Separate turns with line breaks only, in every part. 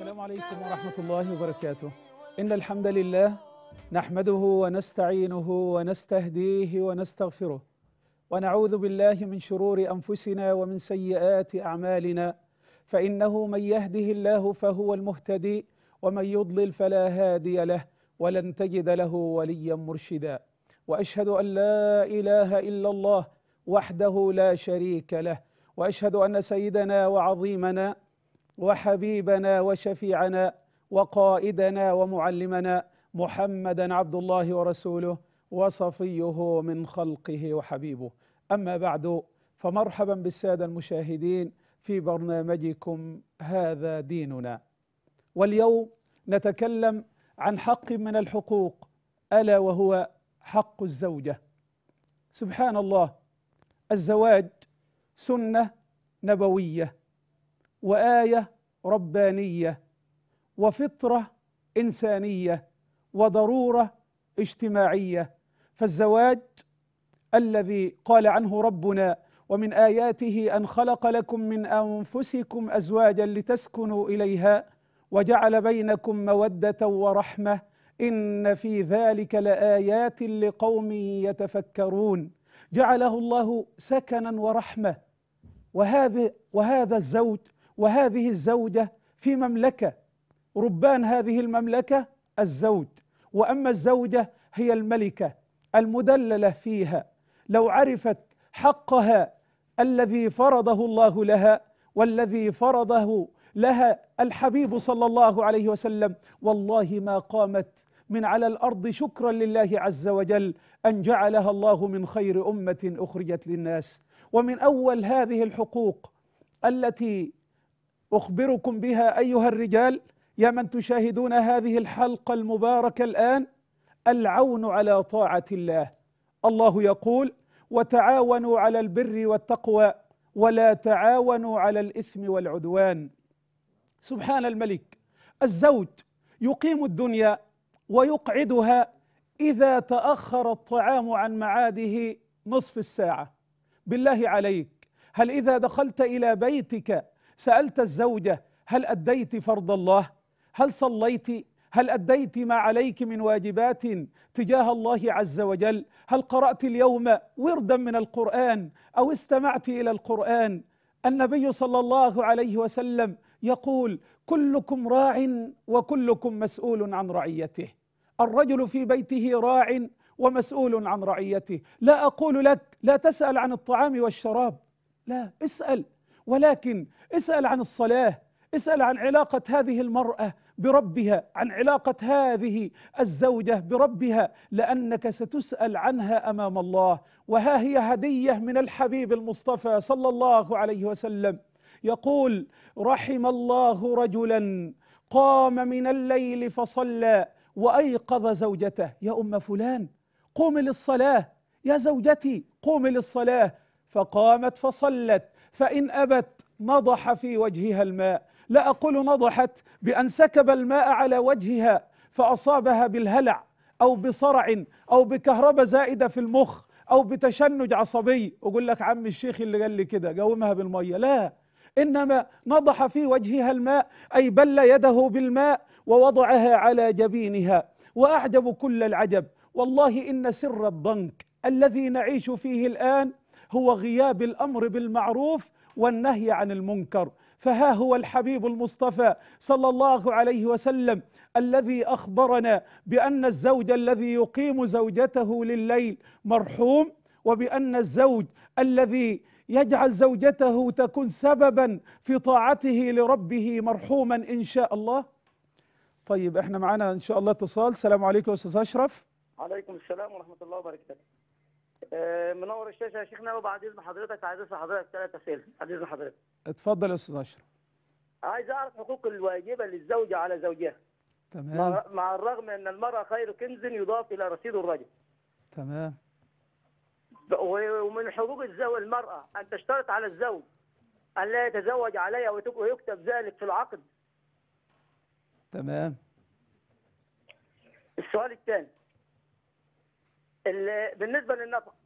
السلام عليكم ورحمة الله وبركاته إن الحمد لله نحمده ونستعينه ونستهديه ونستغفره ونعوذ بالله من شرور أنفسنا ومن سيئات أعمالنا فإنه من يهده الله فهو المهتدي ومن يضلل فلا هادي له ولن تجد له وليا مرشدا وأشهد أن لا إله إلا الله وحده لا شريك له وأشهد أن سيدنا وعظيمنا وحبيبنا وشفيعنا وقائدنا ومعلمنا محمدا عبد الله ورسوله وصفيه من خلقه وحبيبه اما بعد فمرحبا بالساده المشاهدين في برنامجكم هذا ديننا واليوم نتكلم عن حق من الحقوق الا وهو حق الزوجه سبحان الله الزواج سنه نبويه وآية ربانية وفطرة إنسانية وضرورة اجتماعية فالزواج الذي قال عنه ربنا ومن آياته أن خلق لكم من أنفسكم أزواجا لتسكنوا إليها وجعل بينكم مودة ورحمة إن في ذلك لآيات لقوم يتفكرون جعله الله سكنا ورحمة وهذا وهذا الزوج وهذه الزوجة في مملكة ربان هذه المملكة الزوج وأما الزوجة هي الملكة المدللة فيها لو عرفت حقها الذي فرضه الله لها والذي فرضه لها الحبيب صلى الله عليه وسلم والله ما قامت من على الارض شكرا لله عز وجل ان جعلها الله من خير امه اخرجت للناس ومن اول هذه الحقوق التي أخبركم بها أيها الرجال يا من تشاهدون هذه الحلقة المباركة الآن العون على طاعة الله الله يقول وتعاونوا على البر والتقوى ولا تعاونوا على الإثم والعدوان سبحان الملك الزوج يقيم الدنيا ويقعدها إذا تأخر الطعام عن معاده نصف الساعة بالله عليك هل إذا دخلت إلى بيتك سألت الزوجة هل أديت فرض الله هل صليت هل أديت ما عليك من واجبات تجاه الله عز وجل هل قرأت اليوم وردا من القرآن أو استمعت إلى القرآن النبي صلى الله عليه وسلم يقول كلكم راع وكلكم مسؤول عن رعيته الرجل في بيته راع ومسؤول عن رعيته لا أقول لك لا تسأل عن الطعام والشراب لا اسأل ولكن اسأل عن الصلاة اسأل عن علاقة هذه المرأة بربها عن علاقة هذه الزوجة بربها لأنك ستسأل عنها أمام الله وها هي هدية من الحبيب المصطفى صلى الله عليه وسلم يقول رحم الله رجلا قام من الليل فصلى وأيقظ زوجته يا أم فلان قومي للصلاة يا زوجتي قومي للصلاة فقامت فصلت فإن أبت نضح في وجهها الماء لا أقول نضحت بأن سكب الماء على وجهها فأصابها بالهلع أو بصرع أو بكهرباء زائدة في المخ أو بتشنج عصبي أقول لك عم الشيخ اللي قال لي كده جاومها بالمية لا إنما نضح في وجهها الماء أي بل يده بالماء ووضعها على جبينها وأعجب كل العجب والله إن سر الضنك الذي نعيش فيه الآن هو غياب الامر بالمعروف والنهي عن المنكر فها هو الحبيب المصطفى صلى الله عليه وسلم الذي اخبرنا بان الزوج الذي يقيم زوجته لليل مرحوم وبان الزوج الذي يجعل زوجته تكون سببا في طاعته لربه مرحوما ان شاء الله طيب احنا معانا ان شاء الله اتصال السلام عليكم استاذ اشرف
عليكم السلام ورحمه الله وبركاته آه، منور الشاشه يا شيخنا وبعد اذن حضرتك عايز اسال حضرتك ثلاث اسئله عايز اذن حضرتك
اتفضل يا استاذ اشرف
عايز اعرف حقوق الواجبه للزوجه على زوجها تمام مع الرغم ان المراه خير كنز يضاف الى رصيد الرجل تمام ومن حقوق الزوج المراه ان تشترط على الزوج ان لا يتزوج عليها ويكتب ذلك في العقد تمام السؤال الثاني بالنسبه للنفقه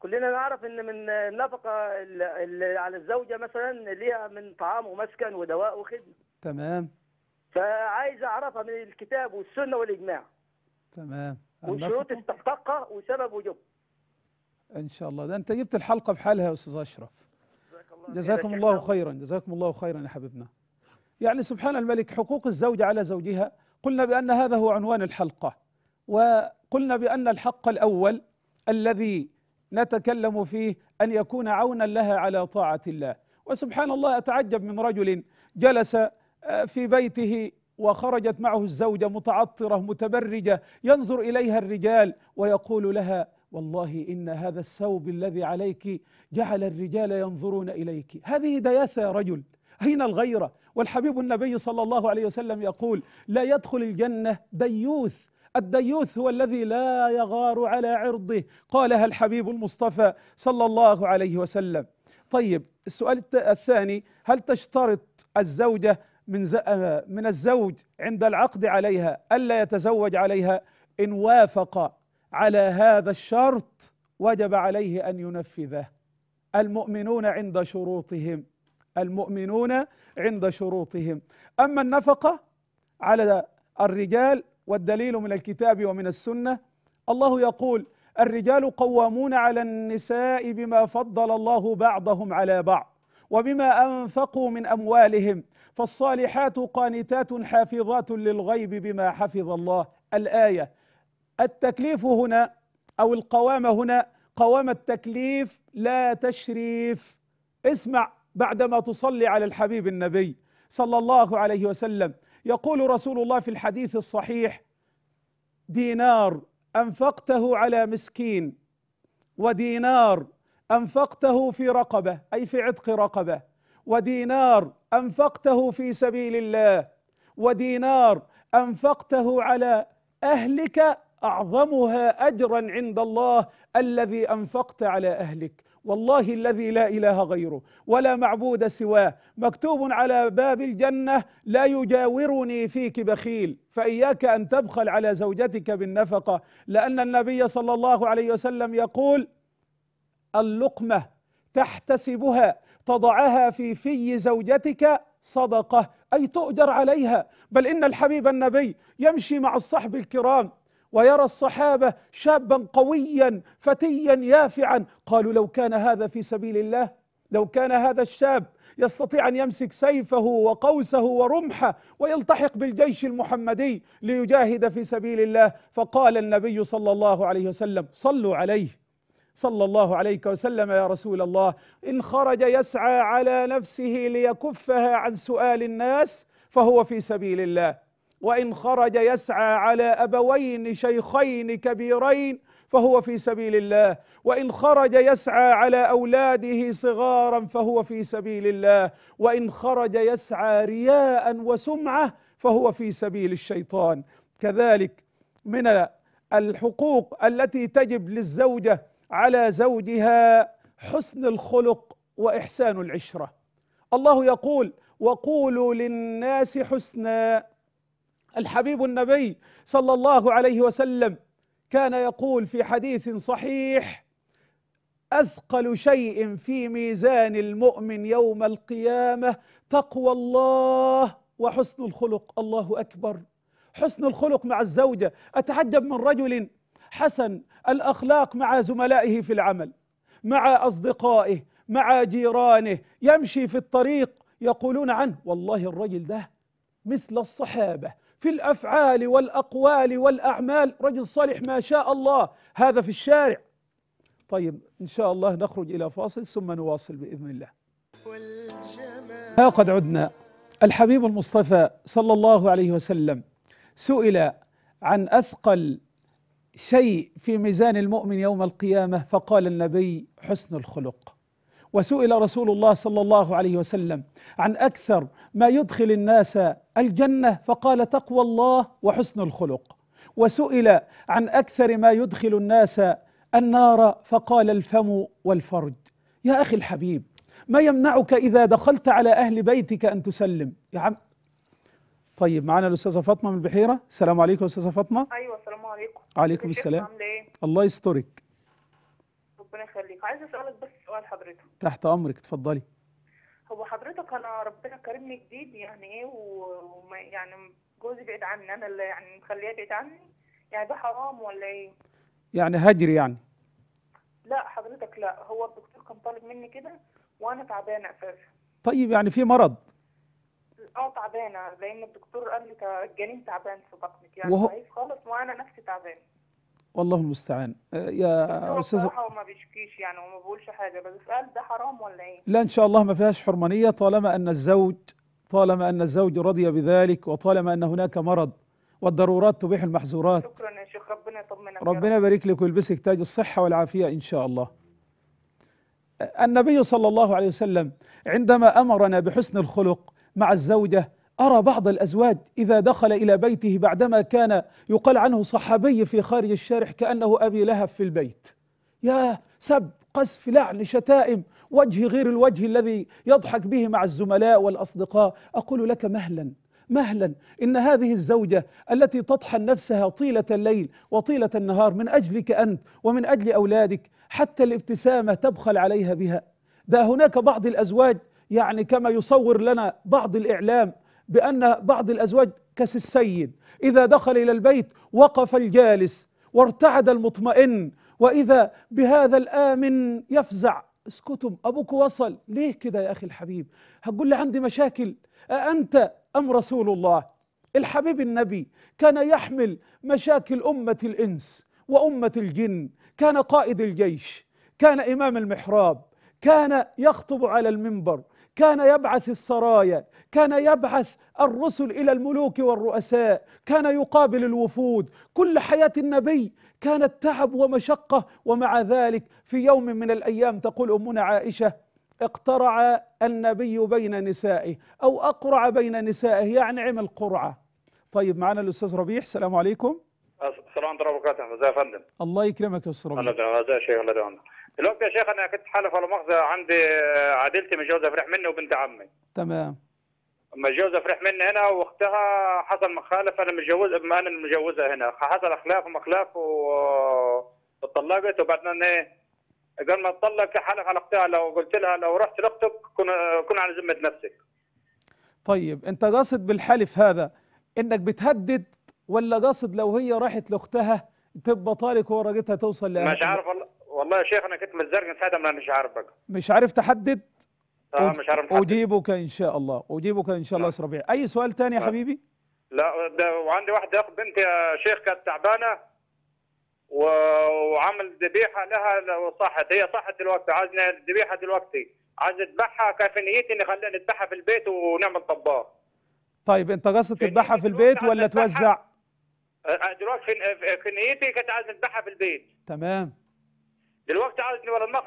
كلنا نعرف ان من النفقه اللي على الزوجه مثلا ليها من طعام ومسكن ودواء وخدمه تمام فعايز اعرفها من الكتاب والسنه والاجماع
تمام وشروط
استحقاقها وسبب وجوبها
ان شاء الله ده انت جبت الحلقه بحالها يا استاذ اشرف
جزاكم الله
خيرا جزاكم الله خيرا يا حبيبنا يعني سبحان الملك حقوق الزوجه على زوجها قلنا بان هذا هو عنوان الحلقه وقلنا بان الحق الاول الذي نتكلم فيه أن يكون عونا لها على طاعة الله وسبحان الله أتعجب من رجل جلس آه، في بيته وخرجت معه الزوجة متعطرة متبرجة ينظر إليها الرجال ويقول لها والله إن هذا الثوب الذي عليك جعل الرجال ينظرون إليك هذه دياسه يا رجل أين الغيرة والحبيب النبي صلى الله عليه وسلم يقول لا يدخل الجنة ديوث الديوث هو الذي لا يغار على عرضه قالها الحبيب المصطفى صلى الله عليه وسلم طيب السؤال الثاني هل تشترط الزوجة من, من الزوج عند العقد عليها ألا يتزوج عليها إن وافق على هذا الشرط وجب عليه أن ينفذه المؤمنون عند شروطهم المؤمنون عند شروطهم أما النفقة على الرجال والدليل من الكتاب ومن السنة الله يقول الرجال قوامون على النساء بما فضل الله بعضهم على بعض وبما أنفقوا من أموالهم فالصالحات قانتات حافظات للغيب بما حفظ الله الآية التكليف هنا أو القوام هنا قوام التكليف لا تشريف اسمع بعدما تصلي على الحبيب النبي صلى الله عليه وسلم يقول رسول الله في الحديث الصحيح دينار انفقته على مسكين ودينار انفقته في رقبه اي في عتق رقبه ودينار انفقته في سبيل الله ودينار انفقته على اهلك اعظمها اجرا عند الله الذي انفقت على اهلك والله الذي لا اله غيره ولا معبود سواه مكتوب على باب الجنه لا يجاورني فيك بخيل فاياك ان تبخل على زوجتك بالنفقه لان النبي صلى الله عليه وسلم يقول اللقمه تحتسبها تضعها في في زوجتك صدقه اي تؤجر عليها بل ان الحبيب النبي يمشي مع الصحب الكرام ويرى الصحابة شابا قويا فتيا يافعا قالوا لو كان هذا في سبيل الله لو كان هذا الشاب يستطيع أن يمسك سيفه وقوسه ورمحه ويلتحق بالجيش المحمدي ليجاهد في سبيل الله فقال النبي صلى الله عليه وسلم صلوا عليه صلى الله عليك وسلم يا رسول الله إن خرج يسعى على نفسه ليكفها عن سؤال الناس فهو في سبيل الله وإن خرج يسعى على أبوين شيخين كبيرين فهو في سبيل الله وإن خرج يسعى على أولاده صغارا فهو في سبيل الله وإن خرج يسعى رياء وسمعة فهو في سبيل الشيطان كذلك من الحقوق التي تجب للزوجة على زوجها حسن الخلق وإحسان العشرة الله يقول وقولوا للناس حسناً الحبيب النبي صلى الله عليه وسلم كان يقول في حديث صحيح اثقل شيء في ميزان المؤمن يوم القيامه تقوى الله وحسن الخلق الله اكبر حسن الخلق مع الزوجه اتعجب من رجل حسن الاخلاق مع زملائه في العمل مع اصدقائه مع جيرانه يمشي في الطريق يقولون عنه والله الرجل ده مثل الصحابه في الافعال والاقوال والاعمال رجل صالح ما شاء الله هذا في الشارع طيب ان شاء الله نخرج الى فاصل ثم نواصل باذن الله ها قد عدنا الحبيب المصطفى صلى الله عليه وسلم سئل عن اثقل شيء في ميزان المؤمن يوم القيامه فقال النبي حسن الخلق وسئل رسول الله صلى الله عليه وسلم عن اكثر ما يدخل الناس الجنه فقال تقوى الله وحسن الخلق وسئل عن اكثر ما يدخل الناس النار فقال الفم والفرج يا اخي الحبيب ما يمنعك اذا دخلت على اهل بيتك ان تسلم يا عم طيب معنا الاستاذه فاطمه من البحيره السلام عليكم استاذه فاطمه
ايوه السلام عليكم
عليكم السلام إيه؟ الله يسترك
ربنا يخليك عايزه اسالك بس سؤال حضرتك
تحت امرك اتفضلي
هو حضرتك انا ربنا كرمني جديد يعني ايه وما يعني جوزي بعيد عني انا اللي يعني مخليه بعيد عني يعني ده حرام ولا ايه
يعني هجر يعني
لا حضرتك لا هو الدكتور كان طالب مني كده وانا تعبانه اساسا
طيب يعني في مرض
اه تعبانه لان الدكتور قال لي الجنين تعبان في بطنك يعني وهو... خالص وانا نفسي تعبانه
والله المستعان آه، يا استاذ هو
ما بيشكيش يعني وما بيقولش حاجه بس قال ده حرام ولا
ايه لا ان شاء الله ما فيهاش حرمانيه طالما ان الزوج طالما ان الزوج رضي بذلك وطالما ان هناك مرض والضرورات تبيح المحظورات
شكرا يا شيخ ربنا
يطمنك ربنا يبارك لك ويلبسك تاج الصحه والعافيه ان شاء الله النبي صلى الله عليه وسلم عندما امرنا بحسن الخلق مع الزوجه أرى بعض الأزواج إذا دخل إلى بيته بعدما كان يقال عنه صحابي في خارج الشارح كأنه أبي لهب في البيت يا سب قذف لعن شتائم وجه غير الوجه الذي يضحك به مع الزملاء والأصدقاء أقول لك مهلا مهلا إن هذه الزوجة التي تطحن نفسها طيلة الليل وطيلة النهار من أجلك أنت ومن أجل أولادك حتى الابتسامة تبخل عليها بها ده هناك بعض الأزواج يعني كما يصور لنا بعض الإعلام بأن بعض الأزواج السيد إذا دخل إلى البيت وقف الجالس وارتعد المطمئن وإذا بهذا الآمن يفزع اسكتم أبوك وصل ليه كده يا أخي الحبيب هتقول لي عندي مشاكل أنت أم رسول الله الحبيب النبي كان يحمل مشاكل أمة الإنس وأمة الجن كان قائد الجيش كان إمام المحراب كان يخطب على المنبر كان يبعث السرايا كان يبعث الرسل الى الملوك والرؤساء كان يقابل الوفود كل حياه النبي كانت تعب ومشقه ومع ذلك في يوم من الايام تقول امنا عائشه اقترع النبي بين نسائه او اقرع بين نسائه يعني عمل قرعه طيب معنا الاستاذ ربيح السلام عليكم
السلام عليكم ورحمه الله وبركاته يا فندم
الله يكرمك يا استاذ ربيح الله
يكرمك يا شيخ الله دلوقتي يا شيخ انا كنت حالف على مؤاخذه عندي آه، عديلتي متجوزه فرح مني وبنت عمي تمام متجوزه فرح مني هنا واختها حصل مخالف انا متجوز انا متجوزها هنا حصل اخلاف ومخلاف و آه، وبعدين ايه قبل ما اتطلق حالف على اختها لو قلت لها لو رحت لاختك كن آه، كن على ذمه نفسك.
طيب انت قاصد بالحلف هذا انك بتهدد ولا قاصد لو هي راحت لاختها تبقى طالق ورقتها توصل لاهلها؟ مش عارف
والله والله يا شيخ انا كنت متزرقن ساعتها ما مش عارف بقى
مش عارف تحدد
اه مش عارف محدد.
اجيبك ان شاء الله اجيبك ان شاء الله نعم. يا ربيع اي سؤال ثاني يا نعم. حبيبي
لا ده وعندي واحده اخت بنت يا شيخ كانت تعبانه و... وعمل ذبيحه لها وصحت هي صحت دلوقتي عايزنا الذبيحه دلوقتي عايز اذبحها كان في نيتي اني خلينا نذبحها في البيت ونعمل طباخ
طيب انت قصدك تذبحها في البيت ولا توزع
آه، آه، دلوقتي في نيتي كانت عايز اذبحها في البيت تمام دلوقتي عايز ولا المخ...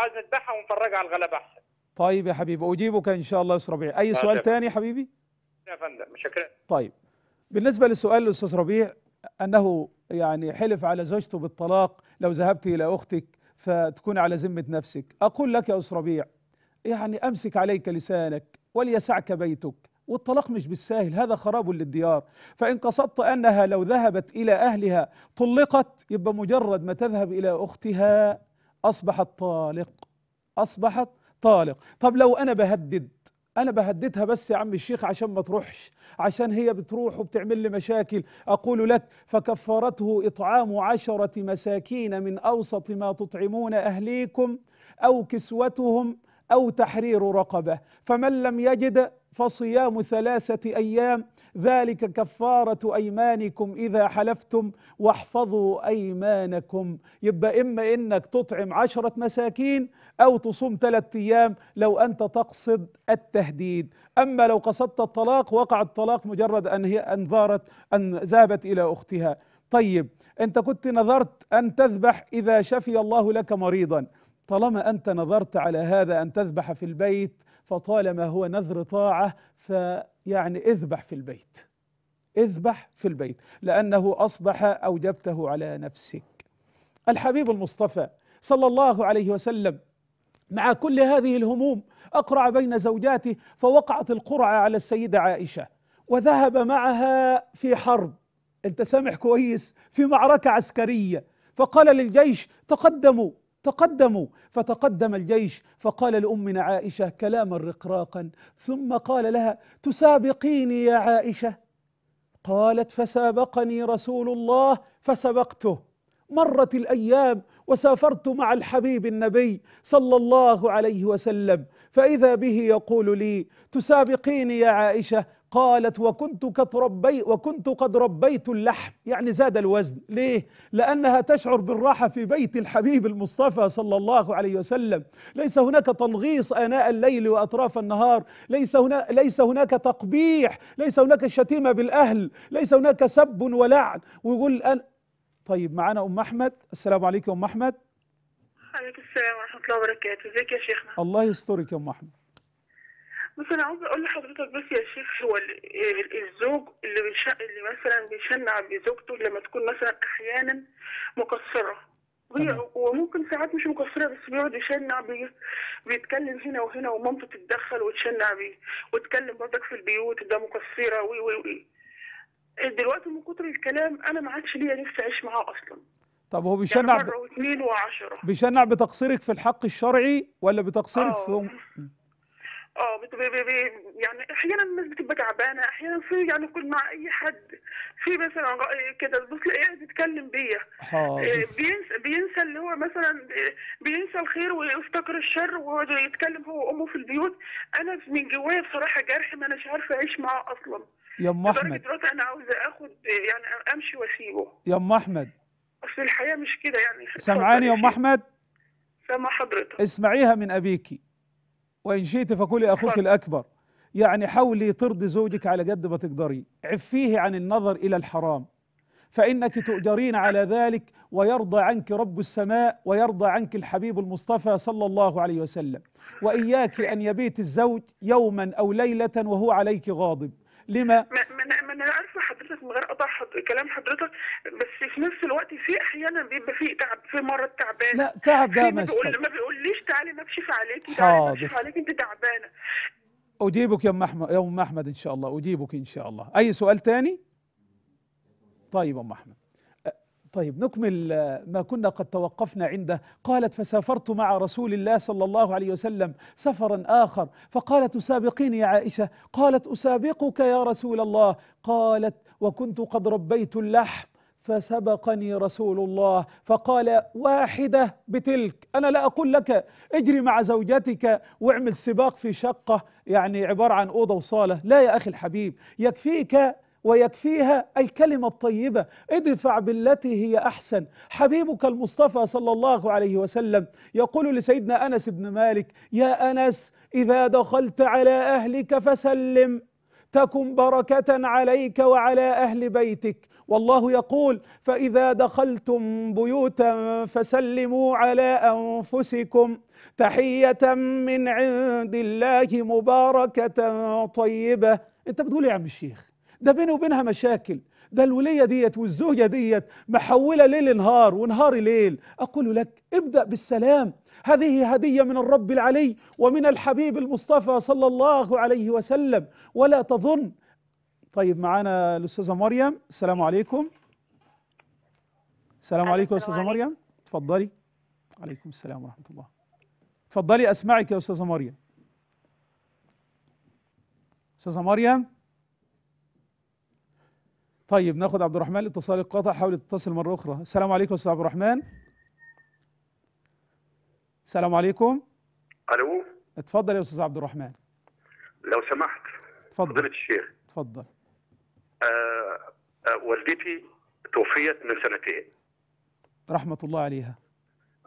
عايز نذبحها ونفرجها على الغلابه احسن
طيب يا حبيبي اجيبك ان شاء الله يا استاذ ربيع اي سؤال تاني يا حبيبي يا فندم شكرا طيب بالنسبه لسؤال الاستاذ ربيع انه يعني حلف على زوجته بالطلاق لو ذهبت الى اختك فتكون على ذمه نفسك اقول لك يا استاذ ربيع يعني امسك عليك لسانك وليسعك بيتك والطلاق مش بالساهل هذا خراب للديار فإن قصدت أنها لو ذهبت إلى أهلها طلقت يبقى مجرد ما تذهب إلى أختها أصبحت طالق أصبحت طالق طب لو أنا بهدد أنا بهددها بس يا عم الشيخ عشان ما تروحش عشان هي بتروح وبتعمل لي مشاكل أقول لك فكفرته إطعام عشرة مساكين من أوسط ما تطعمون أهليكم أو كسوتهم أو تحرير رقبة فمن لم يجد فصيام ثلاثة أيام ذلك كفارة أيمانكم إذا حلفتم واحفظوا أيمانكم يبقى إما إنك تطعم عشرة مساكين أو تصوم ثلاثة أيام لو أنت تقصد التهديد أما لو قصدت الطلاق وقع الطلاق مجرد أن هي أن أن ذهبت إلى أختها طيب أنت كنت نذرت أن تذبح إذا شفي الله لك مريضا طالما أنت نظرت على هذا أن تذبح في البيت فطالما هو نذر طاعة فيعني اذبح في البيت اذبح في البيت لأنه أصبح أوجبته على نفسك الحبيب المصطفى صلى الله عليه وسلم مع كل هذه الهموم أقرع بين زوجاته فوقعت القرعة على السيدة عائشة وذهب معها في حرب انت سامح كويس في معركة عسكرية فقال للجيش تقدموا تقدموا فتقدم الجيش فقال لأمنا عائشة كلاما رقراقا ثم قال لها تسابقيني يا عائشة قالت فسابقني رسول الله فسبقته مرت الأيام وسافرت مع الحبيب النبي صلى الله عليه وسلم فإذا به يقول لي تسابقيني يا عائشة قالت وكنت قد ربي وكنت قد ربيت اللحم يعني زاد الوزن ليه لانها تشعر بالراحه في بيت الحبيب المصطفى صلى الله عليه وسلم ليس هناك تنغيص اناء الليل واطراف النهار ليس هنا ليس هناك تقبيح ليس هناك شتيمه بالاهل ليس هناك سب ولعن ويقول أنا طيب معانا ام احمد السلام عليكم ام احمد
عليكم السلام ورحمه الله وبركاته ازيك يا شيخنا
الله يسترك يا ام احمد
بس انا عاوز اقول لحضرتك بس يا شيخ هو يعني الزوج اللي بيش... اللي مثلا بيشنع بزوجته لما تكون مثلا احيانا مقصره هي وممكن ساعات مش مقصره بس بيقعد يشنع بيه بيتكلم هنا وهنا ومامته تتدخل وتشنع بيه وتكلم برضك في البيوت ده مقصره وي وي وي دلوقتي من كتر الكلام انا ما عادش ليا نفسي اعيش معاه اصلا
طب هو يعني بيشنع يعني ب...
واثنين وعشره
بيشنع بتقصيرك في الحق الشرعي ولا بتقصيرك آه. في
اه يعني احيانا الناس بتبقى تعبانه احيانا في يعني كل مع اي حد في مثلا راي كده تبص قاعد بيتكلم بيا آه، بينسى بينسى اللي هو مثلا بينسى الخير ويفتكر الشر ويقعد يتكلم هو وامه في البيوت انا من جوايا بصراحه جرح ما اناش عارفه اعيش معاه اصلا
يا ام احمد
دلوقتي انا عاوزه اخد يعني امشي واسيبه
يا ام احمد
اصل الحياه
مش كده يعني
سامعاني يا ام احمد سامع حضرتك اسمعيها من ابيكي وإن شئت فكلي أخوك الأكبر يعني حاولي ترضي زوجك على قد ما تقدري عفيه عن النظر إلى الحرام فإنك تؤجرين على ذلك ويرضى عنك رب السماء ويرضى عنك الحبيب المصطفى صلى الله عليه وسلم وإياك أن يبيت الزوج يوما أو ليلة وهو عليك غاضب لما
ما انا عارفه حضرتك من غير اقطع كلام حضرتك بس في نفس الوقت في احيانا
بيبقى في تعب في مرض تعبان لا تعب ده ما بيقول ما
بيقوليش تعالي نكشف عليكي تعالي
نكشف
عليكي انت تعبانه
اجيبك يا ام احمد يا ام احمد ان شاء الله اجيبك ان شاء الله اي سؤال تاني طيب ام احمد طيب نكمل آه، ما كنا قد توقفنا عنده قالت فسافرت مع رسول الله صلى الله عليه وسلم سفرا آخر فقالت أسابقيني يا عائشة قالت أسابقك يا رسول الله قالت وكنت قد ربيت اللحم فسبقني رسول الله فقال واحدة بتلك أنا لا أقول لك اجري مع زوجتك واعمل سباق في شقة يعني عبارة عن أوضة وصالة لا يا أخي الحبيب يكفيك ويكفيها الكلمة الطيبة ادفع بالتي هي أحسن حبيبك المصطفى صلى الله عليه وسلم يقول لسيدنا أنس بن مالك يا أنس إذا دخلت على أهلك فسلم تكن بركة عليك وعلى أهل بيتك والله يقول فإذا دخلتم بيوتا فسلموا على أنفسكم تحية من عند الله مباركة طيبة أنت بتقول إيه يا عم الشيخ ده بيني وبينها مشاكل ده الولية ديت والزوجة ديت محولة ليل نهار ونهار ليل أقول لك ابدأ بالسلام هذه هدية من الرب العلي ومن الحبيب المصطفى صلى الله عليه وسلم ولا تظن طيب معانا الأستاذة مريم السلام عليكم السلام عليكم أستاذة مريم تفضلي عليكم السلام ورحمة الله تفضلي أسمعك يا أستاذة مريم أستاذة مريم طيب ناخد عبد الرحمن الاتصال القطع حاول يتصل مره اخرى السلام عليكم استاذ عبد الرحمن السلام عليكم الو اتفضل يا استاذ عبد الرحمن
لو سمحت اتفضل فضيله الشيخ اتفضل آه, آه، والدتي توفيت من سنتين
رحمه الله عليها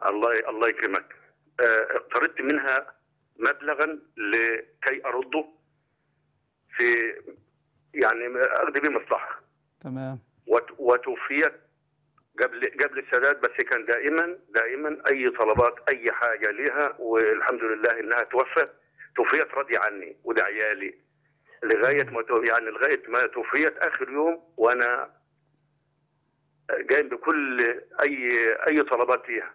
الله الله يكرمك آه اقترضت منها مبلغا لكي ارده في يعني اقضي بيه مصلحه تمام وتوفيت قبل قبل السادات بس كان دائما دائما اي طلبات اي حاجه لها والحمد لله انها توفت توفيت رضي عني ولعيالي لغايه ما يعني لغايه ما توفيت اخر يوم وانا قايم بكل اي اي طلبات ليها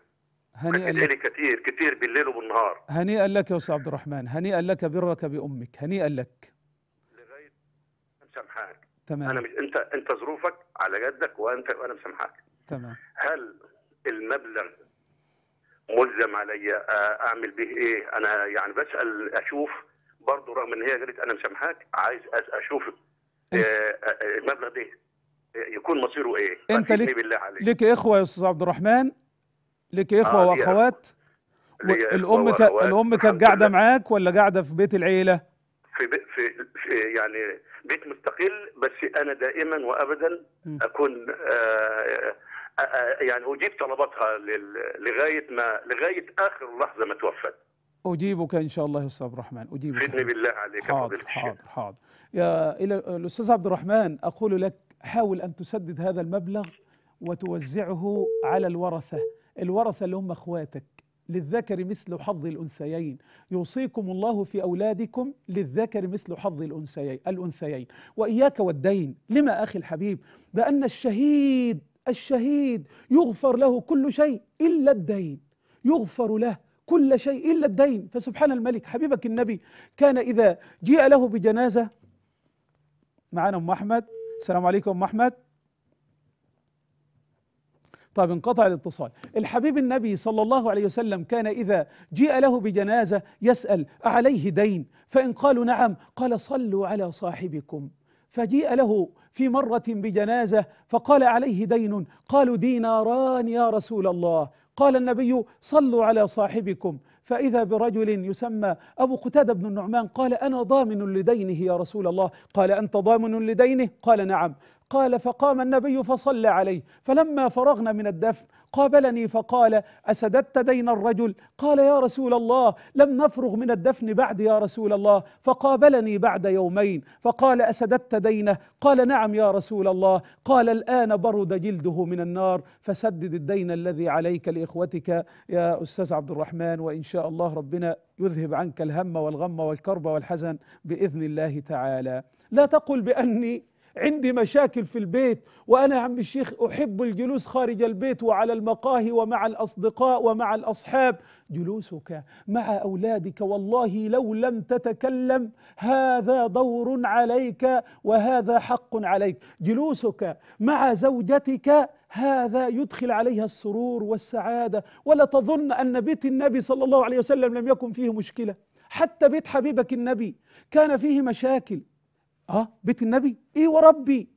هنيئا لك كثير كثير بالليل وبالنهار
هنيئا لك يا استاذ عبد الرحمن هنيئا لك برك بامك هنيئا لك
تمام انا مش انت انت ظروفك على جدك وانت وانا مسامحك تمام هل المبلغ ملزم عليا اعمل به ايه انا يعني بسال اشوف برضه رغم ان هي قالت انا مسامحاك عايز اشوف آه، آه، المبلغ ده يكون مصيره ايه انت ليك بالله عليك. ليك
اخوه يا استاذ عبد الرحمن ليك اخوه آه واخوات الام الام كانت قاعده معاك ولا قاعده في بيت العيله
في بي... في في يعني بيت مستقل بس انا دائما وابدا اكون آه، آه، آه، يعني اجيب طلباتها لغايه ما لغايه اخر لحظه ما توفت
اجيبك ان شاء الله يا استاذ عبد الرحمن اجيبك باذن
بالله عليك حاضر حاضر
حاضر يا الاستاذ عبد الرحمن اقول لك حاول ان تسدد هذا المبلغ وتوزعه على الورثه الورثه اللي هم اخواتك للذكر مثل حظ الأنثيين يوصيكم الله في أولادكم للذكر مثل حظ الأنثيين الأنثيين وإياك والدين لما أخي الحبيب بان الشهيد الشهيد يغفر له كل شيء إلا الدين يغفر له كل شيء إلا الدين فسبحان الملك حبيبك النبي كان إذا جيء له بجنازة معنا أم أحمد السلام عليكم أم أحمد طيب انقطع الاتصال الحبيب النبي صلى الله عليه وسلم كان إذا جيء له بجنازة يسأل أعليه دين فإن قالوا نعم قال صلوا على صاحبكم فجيء له في مرة بجنازة فقال عليه دين قالوا ديناران يا رسول الله قال النبي صلوا على صاحبكم فإذا برجل يسمى أبو قتادة بن النعمان قال أنا ضامن لدينه يا رسول الله قال أنت ضامن لدينه قال نعم قال فقام النبي فصلى عليه فلما فرغنا من الدفن قابلني فقال أسددت دين الرجل قال يا رسول الله لم نفرغ من الدفن بعد يا رسول الله فقابلني بعد يومين فقال أسددت دينه قال نعم يا رسول الله قال الآن برد جلده من النار فسدد الدين الذي عليك لإخوتك يا أستاذ عبد الرحمن وإن شاء الله ربنا يذهب عنك الهم والغم والكرب والحزن بإذن الله تعالى لا تقل بأني عندي مشاكل في البيت وانا يا عم الشيخ احب الجلوس خارج البيت وعلى المقاهي ومع الاصدقاء ومع الاصحاب جلوسك مع اولادك والله لو لم تتكلم هذا دور عليك وهذا حق عليك جلوسك مع زوجتك هذا يدخل عليها السرور والسعاده ولا تظن ان بيت النبي صلى الله عليه وسلم لم يكن فيه مشكله حتى بيت حبيبك النبي كان فيه مشاكل اه بيت النبي ايه وربي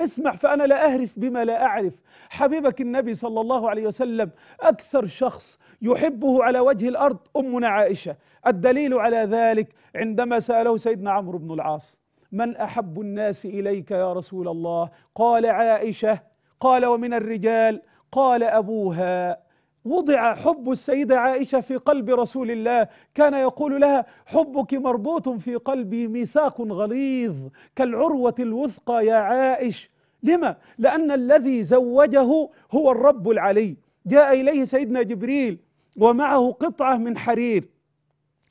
اسمع فأنا لا أهرف بما لا أعرف حبيبك النبي صلى الله عليه وسلم أكثر شخص يحبه على وجه الأرض أمنا عائشة الدليل على ذلك عندما سأله سيدنا عمرو بن العاص من أحب الناس إليك يا رسول الله قال عائشة قال ومن الرجال قال أبوها وضع حب السيدة عائشة في قلب رسول الله كان يقول لها حبك مربوط في قلبي ميثاق غليظ كالعروة الوثقى يا عائش لما؟ لأن الذي زوجه هو الرب العلي جاء إليه سيدنا جبريل ومعه قطعة من حرير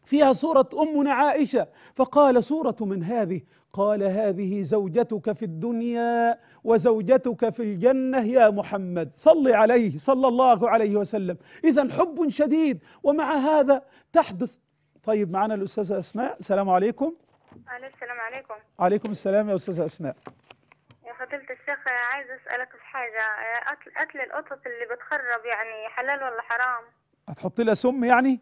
فيها صورة أمنا عائشة فقال صورة من هذه قال هذه زوجتك في الدنيا وزوجتك في الجنة يا محمد صل عليه صلى الله عليه وسلم إذا حب شديد ومع هذا تحدث طيب معنا الأستاذة أسماء السلام عليكم
السلام عليكم
عليكم السلام يا أستاذة أسماء
يا فضيلة الشيخ عايز أسألك في حاجة قتل القطط اللي بتخرب يعني حلال ولا حرام
هتحط لها سم يعني؟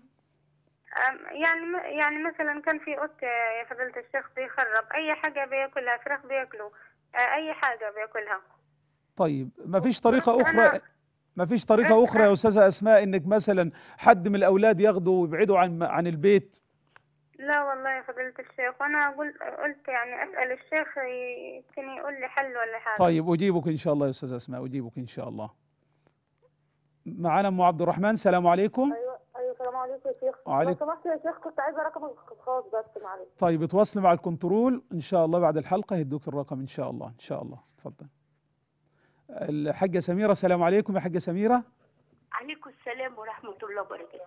يعني يعني مثلا كان في قط يا فضيلة الشيخ بيخرب أي حاجة بياكلها فراخ بياكله أي حاجة بياكلها
طيب ما فيش طريقة أخرى ما فيش طريقة أخرى يا أستاذة أسماء إنك مثلا حد من الأولاد ياخده ويبعده عن عن البيت
لا والله يا فضيلة الشيخ وأنا قلت قلت يعني أسأل الشيخ يمكن يقول لي حل ولا حاجة طيب
أجيبك إن شاء الله يا أستاذة أسماء أجيبك إن شاء الله معانا أم عبد الرحمن سلام عليكم
أيوة. السلام عليكم يا شيخ وعليكم لو سمحت يا شيخ كنت عايزه رقمك الخاص بس معلش
طيب اتواصلي مع الكنترول ان شاء الله بعد الحلقه هيدوك الرقم ان شاء الله ان شاء الله اتفضل الحاجه سميره السلام عليكم يا حاجه سميره
عليكم السلام ورحمه الله وبركاته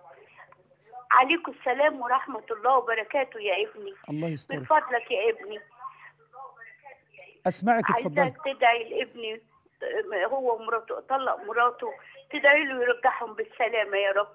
عليكم السلام ورحمه الله وبركاته يا ابني الله يستر من فضلك يا ابني
اسمعك اتفضلي
تدعي لابني هو ومراته طلق مراته تدعي له يرجعهم بالسلامه يا رب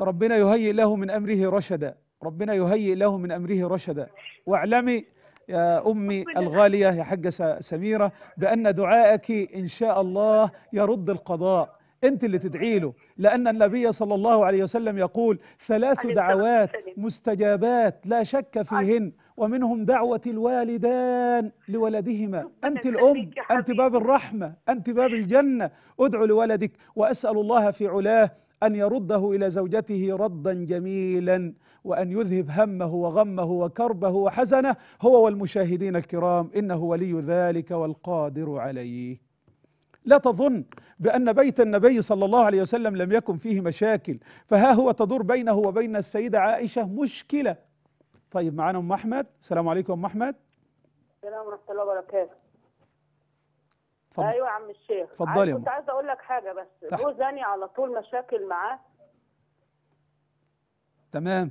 ربنا يهيئ له من أمره رشدا ربنا يهيئ له من أمره رشدا واعلمي يا أمي الغالية يا حجة سميرة بأن دعائك إن شاء الله يرد القضاء أنت اللي تدعي له لأن النبي صلى الله عليه وسلم يقول ثلاث دعوات مستجابات لا شك فيهن ومنهم دعوة الوالدان لولدهما أنت الأم أنت باب الرحمة أنت باب الجنة أدعو لولدك وأسأل الله في علاه أن يرده إلى زوجته ردا جميلا وأن يذهب همه وغمه وكربه وحزنه هو والمشاهدين الكرام إنه ولي ذلك والقادر عليه لا تظن بأن بيت النبي صلى الله عليه وسلم لم يكن فيه مشاكل فها هو تدور بينه وبين السيدة عائشة مشكلة طيب معانا أم أحمد السلام عليكم أم أحمد
السلام ورحمة الله وبركاته فضل. ايوه عم الشيخ اتفضلي كنت عايزه اقول لك حاجه بس جوزاني على طول مشاكل معاه تمام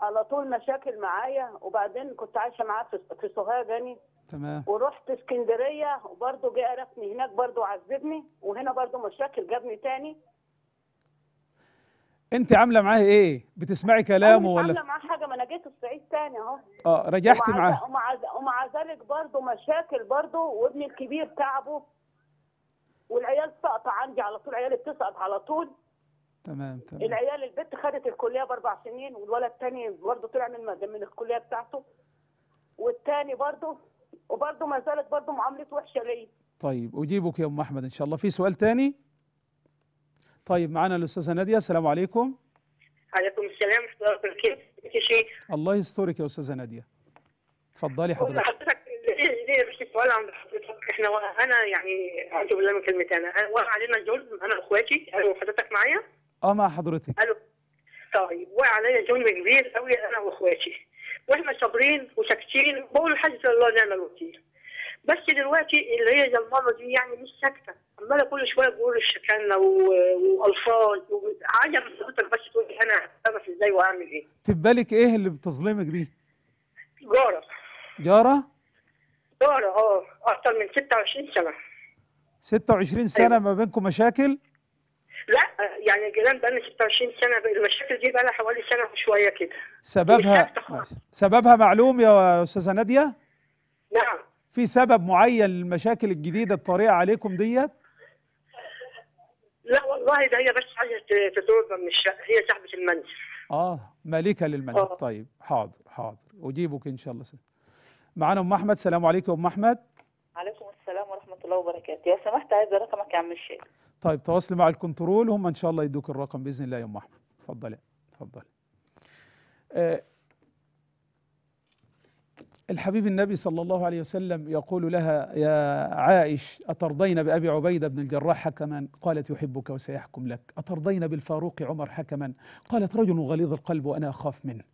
على طول مشاكل معايا وبعدين كنت عايشه معاه في سوهاج يعني تمام ورحت اسكندريه وبرده جه قرفني هناك برده عذبني وهنا برده مشاكل جابني تاني
انت عامله معاه ايه بتسمعي كلامه ولا عامله
معاه حاجه ما انا جيت الصعيد تاني اهو
اه رجعت معاه
ومع ومع ذلك برضه مشاكل برضه وابني الكبير تعبه والعيال سقط عندي على طول عيالي بتسقط على طول تمام تمام العيال البنت خدت الكليه باربع سنين والولد الثاني برضه طلع من من الكليه بتاعته والثاني برضه وبرضه ما زالت برضه معاملته وحشه ليا
طيب اجيبك يا ام احمد ان شاء الله في سؤال ثاني طيب معانا الاستاذه ناديه السلام عليكم
عليكم السلام ورحمه الله يا شيخ
الله يسترك يا استاذه ناديه اتفضلي حضرتك حضرتك
ليه مش سؤال عند حضرتك احنا انا يعني اعوذ بالله من كلمه انا وقع علينا الظلم انا واخواتي انا وحضرتك معايا؟
اه مع حضرتك
الو طيب وقع عليا ظلم كبير قوي انا واخواتي واحنا صابرين وساكتين بقول الحمد لله نعم الوكيل بس دلوقتي اللي هي المره دي يعني مش ساكته عماله كل شويه تقول الشكانه والفاظ عاجب حضرتك بس تقول لي انا هتصرف ازاي واعمل ايه
تبالك ايه اللي بتظلمك دي؟ جاره جاره؟
جاره اه اكتر من 26 سنه
26 سنه أيوة. ما بينكم مشاكل؟
لا يعني الجيران بقى لنا 26 سنه المشاكل دي بقى لها حوالي سنه وشويه كده
سببها سببها معلوم يا استاذه ناديه؟ نعم في سبب معين للمشاكل الجديده الطارئه عليكم ديت
لا والله ده هي بس عايزه تتوضى من الشقه هي صاحبه المنزل
اه مالكه للمنزل آه. طيب حاضر حاضر اجيبك ان شاء الله سنة. معانا ام احمد سلام عليكم ام احمد
عليكم السلام ورحمه الله وبركاته يا سمحت عايزه رقمك يا عم الشيخ
طيب تواصلي مع الكنترول هم ان شاء الله يدوك الرقم باذن الله يا ام احمد اتفضلي اتفضلي آه الحبيب النبي صلى الله عليه وسلم يقول لها يا عائش أترضين بأبي عبيدة بن الجراح حكما قالت يحبك وسيحكم لك أترضين بالفاروق عمر حكما قالت رجل غليظ القلب وأنا أخاف منه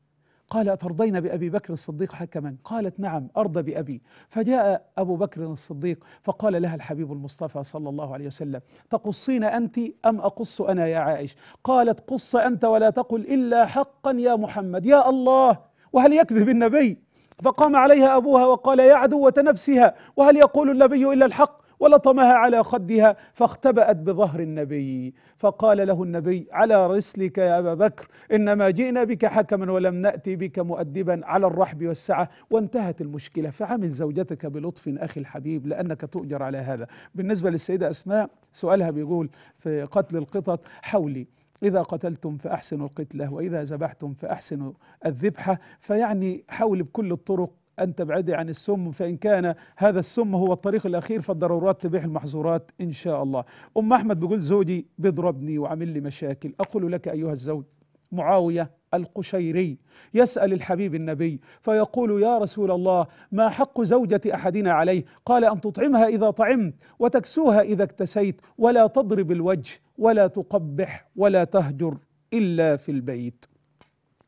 قال أترضين بأبي بكر الصديق حكما قالت نعم أرضى بأبي فجاء أبو بكر الصديق فقال لها الحبيب المصطفى صلى الله عليه وسلم تقصين أنت أم أقص أنا يا عائش قالت قص أنت ولا تقل إلا حقا يا محمد يا الله وهل يكذب النبي فقام عليها أبوها وقال يا عدوة نفسها وهل يقول النبي إلا الحق ولطمها على خدها فاختبأت بظهر النبي فقال له النبي على رسلك يا أبا بكر إنما جئنا بك حكما ولم نأتي بك مؤدبا على الرحب والسعة وانتهت المشكلة فعمل زوجتك بلطف أخي الحبيب لأنك تؤجر على هذا بالنسبة للسيدة أسماء سؤالها بيقول في قتل القطط حولي إذا قتلتم فأحسنوا القتلة وإذا ذبحتم فأحسنوا الذبحة فيعني حاول بكل الطرق أن تبعدي عن السم فإن كان هذا السم هو الطريق الأخير فالضرورات تبيح المحظورات إن شاء الله أم أحمد بيقول زوجي بيضربني وعامل لي مشاكل أقول لك أيها الزوج معاوية القشيري يسأل الحبيب النبي فيقول يا رسول الله ما حق زوجة أحدنا عليه قال أن تطعمها إذا طعمت وتكسوها إذا اكتسيت ولا تضرب الوجه ولا تقبح ولا تهجر إلا في البيت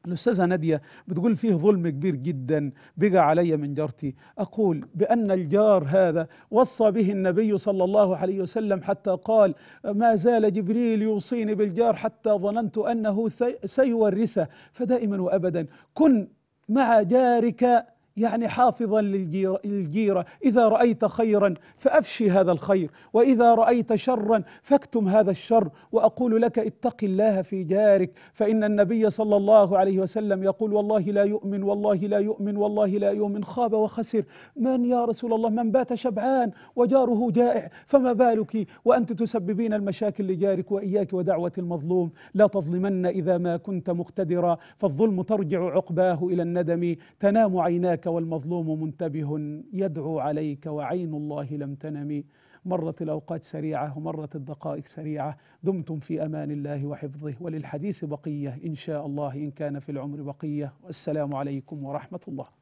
الأستاذة نادية بتقول فيه ظلم كبير جدا بقى علي من جارتي أقول بأن الجار هذا وصى به النبي صلى الله عليه وسلم حتى قال ما زال جبريل يوصيني بالجار حتى ظننت أنه سيورثه فدائما وأبدا كن مع جارك يعني حافظا للجيرة إذا رأيت خيرا فأفشي هذا الخير وإذا رأيت شرا فاكتم هذا الشر وأقول لك اتق الله في جارك فإن النبي صلى الله عليه وسلم يقول والله لا يؤمن والله لا يؤمن والله لا يؤمن خاب وخسر من يا رسول الله من بات شبعان وجاره جائع فما بالك وأنت تسببين المشاكل لجارك وإياك ودعوة المظلوم لا تظلمن إذا ما كنت مقتدرا فالظلم ترجع عقباه إلى الندم تنام عيناك والمظلوم منتبه يدعو عليك وعين الله لم تنم مرت الأوقات سريعة ومرت الدقائق سريعة دمتم في أمان الله وحفظه وللحديث بقية إن شاء الله إن كان في العمر بقية والسلام عليكم ورحمة الله